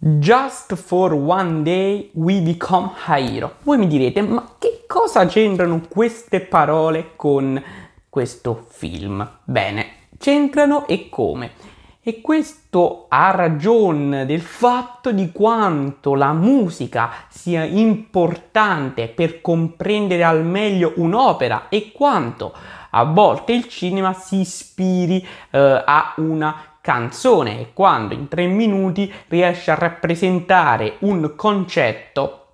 Just for one day we become higher. Voi mi direte, ma che cosa c'entrano queste parole con questo film? Bene, c'entrano e come? E questo ha ragione del fatto di quanto la musica sia importante per comprendere al meglio un'opera e quanto a volte il cinema si ispiri eh, a una canzone e quando in tre minuti riesce a rappresentare un concetto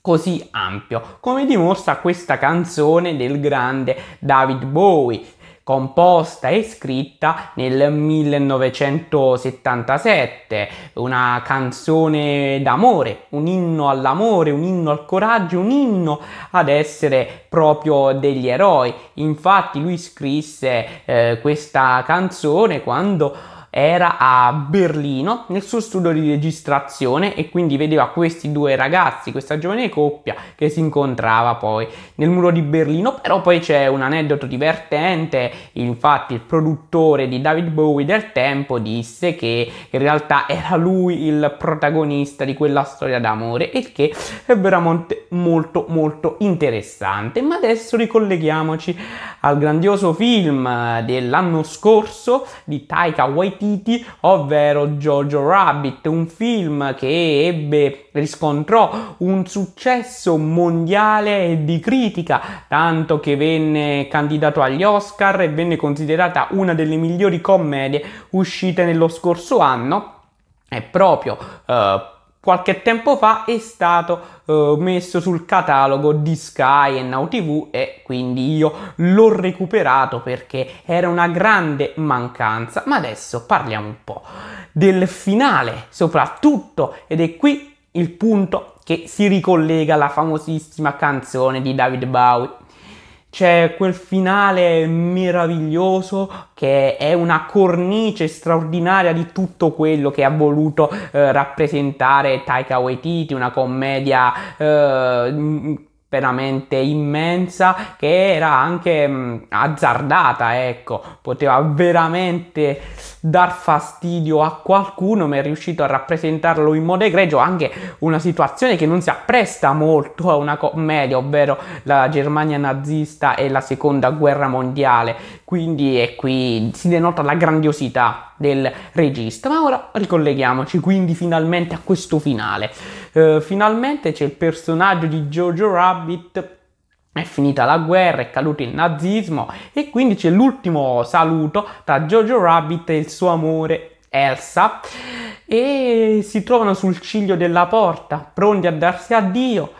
così ampio, come dimostra questa canzone del grande David Bowie, composta e scritta nel 1977, una canzone d'amore, un inno all'amore, un inno al coraggio, un inno ad essere proprio degli eroi. Infatti lui scrisse eh, questa canzone quando era a Berlino nel suo studio di registrazione e quindi vedeva questi due ragazzi, questa giovane coppia che si incontrava poi nel muro di Berlino, però poi c'è un aneddoto divertente, infatti il produttore di David Bowie del tempo disse che in realtà era lui il protagonista di quella storia d'amore, il che è veramente molto molto interessante, ma adesso ricolleghiamoci al grandioso film dell'anno scorso di Taika Waititi, ovvero Jojo Rabbit, un film che ebbe, riscontrò un successo mondiale di critica, tanto che venne candidato agli Oscar e venne considerata una delle migliori commedie uscite nello scorso anno. È proprio eh, qualche tempo fa è stato eh, messo sul catalogo di Sky e Now TV e quindi io l'ho recuperato perché era una grande mancanza ma adesso parliamo un po' del finale soprattutto ed è qui il punto che si ricollega alla famosissima canzone di David Bowie c'è quel finale meraviglioso che è una cornice straordinaria di tutto quello che ha voluto eh, rappresentare Taika Waititi, una commedia eh, veramente immensa che era anche mh, mm, azzardata, ecco, poteva veramente dar fastidio a qualcuno, ma è riuscito a rappresentarlo in modo egregio anche una situazione che non si appresta molto a una commedia, ovvero la Germania nazista e la seconda guerra mondiale, quindi è qui si denota la grandiosità del regista. Ma ora ricolleghiamoci quindi finalmente a questo finale. Uh, finalmente c'è il personaggio di Jojo Rabbit Abit è finita la guerra, è caduto il nazismo e quindi c'è l'ultimo saluto tra Jojo Rabbit e il suo amore Elsa e si trovano sul ciglio della porta, pronti a darsi addio.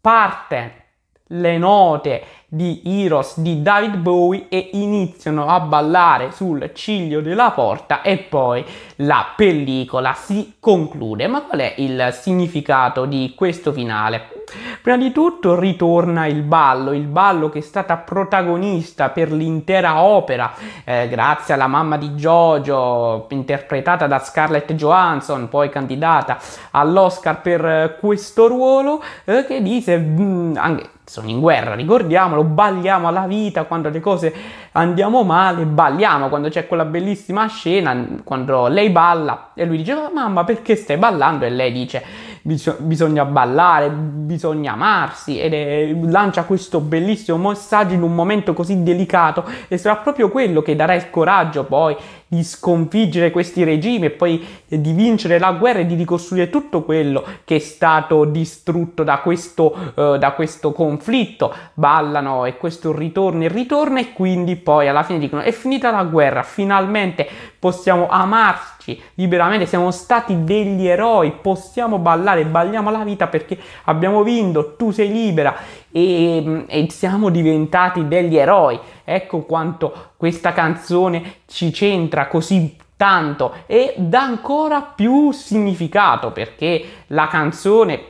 Parte le note di Heroes di David Bowie e iniziano a ballare sul ciglio della porta e poi la pellicola si conclude. Ma qual è il significato di questo finale? Prima di tutto ritorna il ballo, il ballo che è stata protagonista per l'intera opera, eh, grazie alla mamma di Jojo, interpretata da Scarlett Johansson, poi candidata all'Oscar per eh, questo ruolo, eh, che dice, mh, mm, anche sono in guerra, ricordiamolo, balliamo alla vita quando le cose andiamo male, balliamo quando c'è quella bellissima scena, quando lei balla e lui dice mamma perché stai ballando e lei dice bisogna ballare, bisogna amarsi ed è, lancia questo bellissimo messaggio in un momento così delicato e sarà proprio quello che darà il coraggio poi di sconfiggere questi regimi e poi di vincere la guerra e di ricostruire tutto quello che è stato distrutto da questo, eh, da questo conflitto. Ballano e questo ritorna e ritorna e quindi poi alla fine dicono è finita la guerra, finalmente possiamo amarsi esprimerci liberamente, siamo stati degli eroi, possiamo ballare, balliamo la vita perché abbiamo vinto, tu sei libera e, e siamo diventati degli eroi. Ecco quanto questa canzone ci c'entra così tanto e dà ancora più significato perché la canzone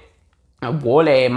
vuole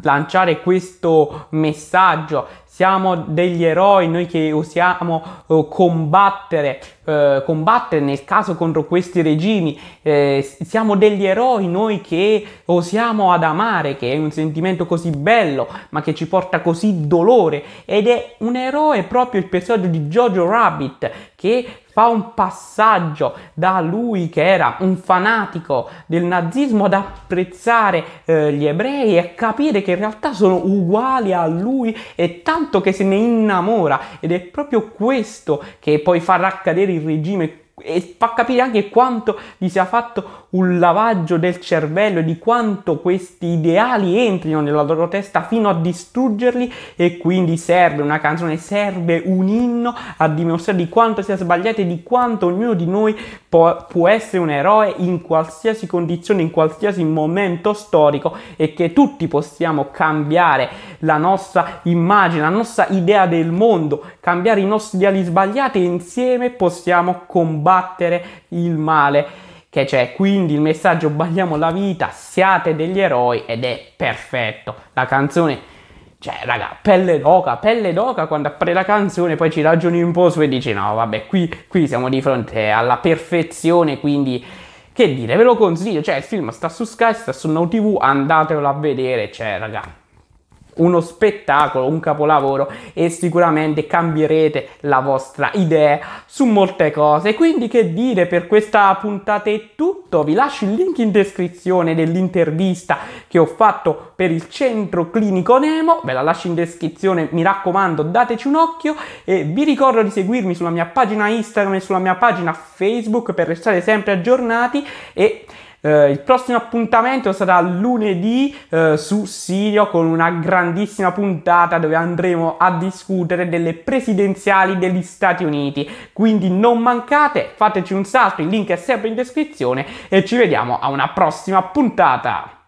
lanciare questo messaggio siamo degli eroi noi che usiamo oh, combattere eh, combattere nel caso contro questi regimi. Eh, siamo degli eroi noi che osiamo ad amare, che è un sentimento così bello, ma che ci porta così dolore. Ed è un eroe proprio il personaggio di Jojo Rabbit che fa un passaggio da lui che era un fanatico del nazismo ad apprezzare eh, gli ebrei e a capire che in realtà sono uguali a lui e tanto che se ne innamora ed è proprio questo che poi farà accadere il regime e fa capire anche quanto gli sia fatto un lavaggio del cervello e di quanto questi ideali entrino nella loro testa fino a distruggerli e quindi serve una canzone, serve un inno a dimostrare di quanto sia sbagliato e di quanto ognuno di noi può, può essere un eroe in qualsiasi condizione, in qualsiasi momento storico e che tutti possiamo cambiare la nostra immagine, la nostra idea del mondo, cambiare i nostri ideali sbagliati e insieme possiamo combattere combattere il male che c'è. Quindi il messaggio balliamo la vita, siate degli eroi ed è perfetto. La canzone cioè, raga, pelle d'oca, pelle d'oca quando apre la canzone, poi ci ragioni un po' su e dici no, vabbè, qui, qui siamo di fronte alla perfezione, quindi che dire, ve lo consiglio, cioè il film sta su Sky, sta su Now TV, andatelo a vedere, cioè, raga, uno spettacolo, un capolavoro e sicuramente cambierete la vostra idea su molte cose. Quindi che dire, per questa puntata è tutto, vi lascio il link in descrizione dell'intervista che ho fatto per il centro clinico Nemo, ve la lascio in descrizione, mi raccomando dateci un occhio e vi ricordo di seguirmi sulla mia pagina Instagram e sulla mia pagina Facebook per restare sempre aggiornati e eh, il prossimo appuntamento sarà lunedì eh, su Sirio con una grandissima puntata dove andremo a discutere delle presidenziali degli Stati Uniti. Quindi non mancate, fateci un salto, il link è sempre in descrizione e ci vediamo a una prossima puntata.